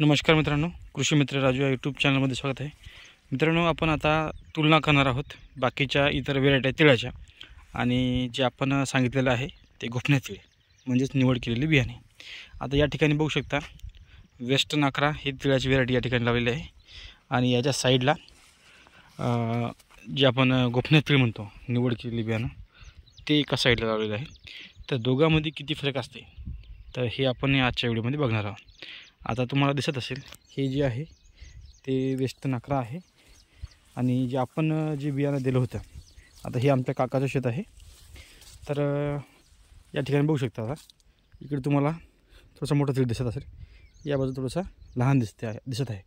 नमस्कार मित्रांनो कृषी मित्र राजू या यूट्यूब चॅनलमध्ये स्वागत आहे मित्रांनो आपण आता तुलना करणार आहोत बाकीच्या इतर व्हेरायट्या तिळाच्या आणि जे आपण सांगितलेलं आहे ते गोफण्या तिळ म्हणजेच निवड केलेली बियाणे आता या ठिकाणी बघू शकता वेस्टर्न अकरा ही तिळाची व्हेरायटी या ठिकाणी लावलेली आहे आणि याच्या साईडला जे आपण गोफण्या तिळ म्हणतो निवड केलेली बियाणं ते एका साईडला लावलेलं आहे तर दोघांमध्ये किती फरक असते तर हे आपण आजच्या व्हिडिओमध्ये बघणार आहोत आता तुम्हाला दिसत असेल हे जे आहे ते वेस्ट नाकरा आहे आणि जे आपण जे बियाणं दिलं होतं आता हे आमच्या काकाचं शेत आहे तर या ठिकाणी बघू शकता आता इकडे तुम्हाला थोडंसं मोठं तिकडे दिसत असेल या बाजू थोडंसं लहान दिसते आहे दिसत आहे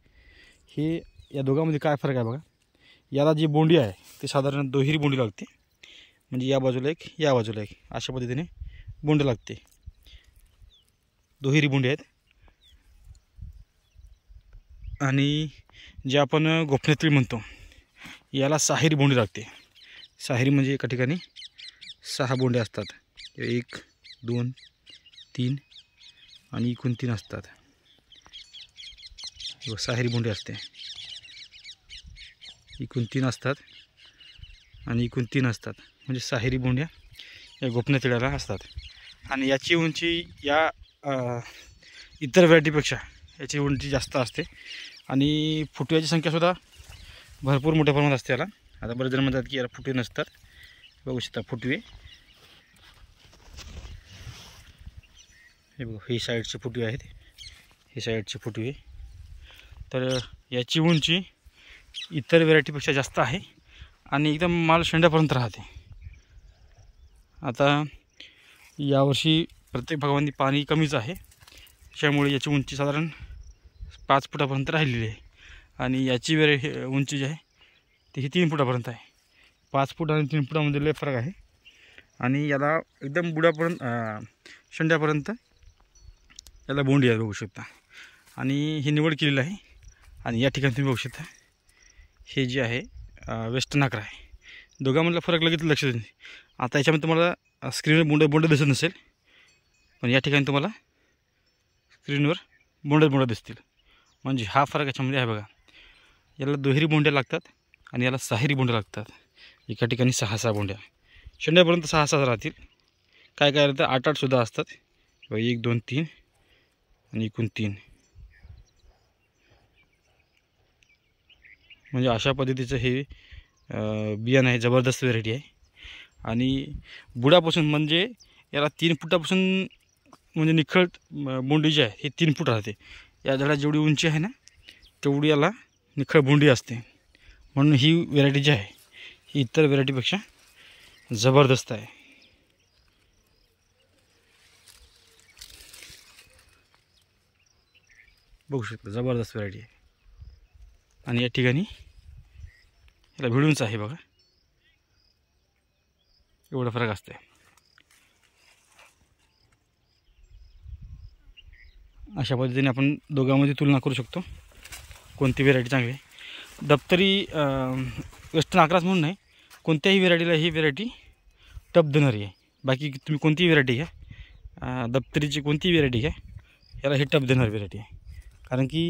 हे या दोघांमध्ये काय फरक आहे बघा याला जी बोंडी आहे ती साधारण दोहेरी बोंडी लागते म्हणजे या बाजूला एक या बाजूला एक अशा पद्धतीने बोंडी लागते दोहिरी बोंडी आहेत आणि जे आपण गोपनेत्री म्हणतो याला साहेरी बोंडी लागते साहेरी म्हणजे एका ठिकाणी सहा बोंडे असतात एक दोन तीन आणि एकूण तीन असतात साहेरी बोंडी असते एकूण तीन असतात आणि एकूण तीन असतात म्हणजे साहेरी बोंड्या या गोपण्या असतात आणि याची उंची या इतर व्हरायटीपेक्षा याची उंची जास्त असते आणि फुटव्याची संख्यासुद्धा भरपूर मोठ्या प्रमाणात असते याला आता बरेच जण म्हणतात की याला फुटवे नसतात बघू शकता फुटवे हे बघू हे साईडचे फुटवे आहेत ही साईडचे फुटवे तर याची उंची इतर व्हेरायटीपेक्षा जास्त आहे आणि एकदम माल शेंड्यापर्यंत राहते आता यावर्षी प्रत्येक भागामध्ये पाणी कमीच आहे त्यामुळे याची उंची साधारण पाच फुटापर्यंत राहिलेली आहे आणि याची वेळ उंची जी आहे ती ही तीन फुटापर्यंत आहे पाच फुट आणि तीन फुटामध्ये लय फरक आहे आणि याला एकदम बुडापर्यंत शेंड्यापर्यंत याला बोंडी आहे बघू शकता आणि ही निवड केलेली आहे आणि या ठिकाणी तुम्ही बघू शकता हे जे आहे वेस्ट नाकरा आहे दोघांमधला फरक लगेच लक्षात आता याच्यामध्ये तुम्हाला स्क्रीनवर बोंड बोंड दिसत नसेल पण या ठिकाणी तुम्हाला स्क्रीनवर बोंडे बोंडे दिसतील म्हणजे हा फरक याच्यामध्ये आहे बघा याला दुहेरी बोंड्या लागतात आणि याला सहारी बोंड्या लागतात एका ठिकाणी सहा सहा बोंड्या शेंड्यापर्यंत सहा सहा राहतील काय काय राहतं आठ आठसुद्धा असतात बघा एक दोन तीन आणि एकूण तीन म्हणजे अशा पद्धतीचं हे बियाण आहे जबरदस्त व्हेरायटी आहे आणि बुडापासून म्हणजे याला तीन फुटापासून म्हणजे निखळ बोंडी जी आहे हे तीन फूट राहते या झाडा जेवढी उंची आहे ना तेवढी याला निखळ बोंडी असते म्हणून ही व्हेरायटी जी आहे ही इतर व्हेरायटीपेक्षा जबरदस्त आहे बघू शकता जबरदस्त व्हरायटी आहे आणि या ठिकाणी याला भिडूनच आहे बघा एवढा फरक आहे अशा पद्धतीने आपण दोघांमध्ये तुलना करू शकतो कोणती व्हेरायटी चांगली आहे दप्तरी वेस्टर्न अकराच म्हणून नाही कोणत्याही व्हेरायटीला ही व्हेरायटी टप देणारी आहे बाकी तुम्ही कोणतीही व्हेरायटी घ्या दप्तरीची कोणतीही व्हेरायटी घ्या याला हे टप देणारी व्हेरायटी आहे कारण की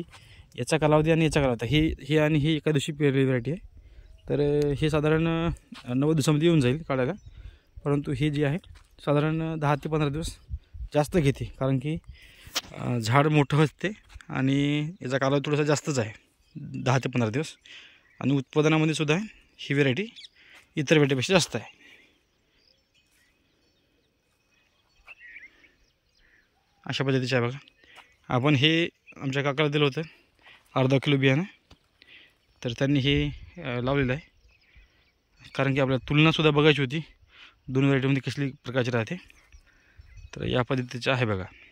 याचा कालावधी आणि याचा कालावधी हे हे आणि ही एका दिवशी पेरलेली व्हेरायटी आहे तर हे साधारण नव्वद दिवसामध्ये येऊन जाईल काढायला परंतु हे जे आहे साधारण दहा ते पंधरा दिवस जास्त घेते कारण की झाड मोठं असते आणि याचा कालावधी थोडासा जास्तच आहे दहा ते पंधरा दिवस आणि उत्पादनामध्ये सुद्धा ही व्हेरायटी इतर व्हेरायटीपेक्षा जास्त आहे अशा पद्धतीचे आहे बघा आपण हे आमच्या काकाला दिलं होतं अर्धा किलो बियाणं तर त्यांनी हे लावलेलं आहे कारण की आपल्याला तुलनासुद्धा बघायची होती दोन व्हरायटीमध्ये कसली प्रकारची राहते तर या पद्धतीचे आहे बघा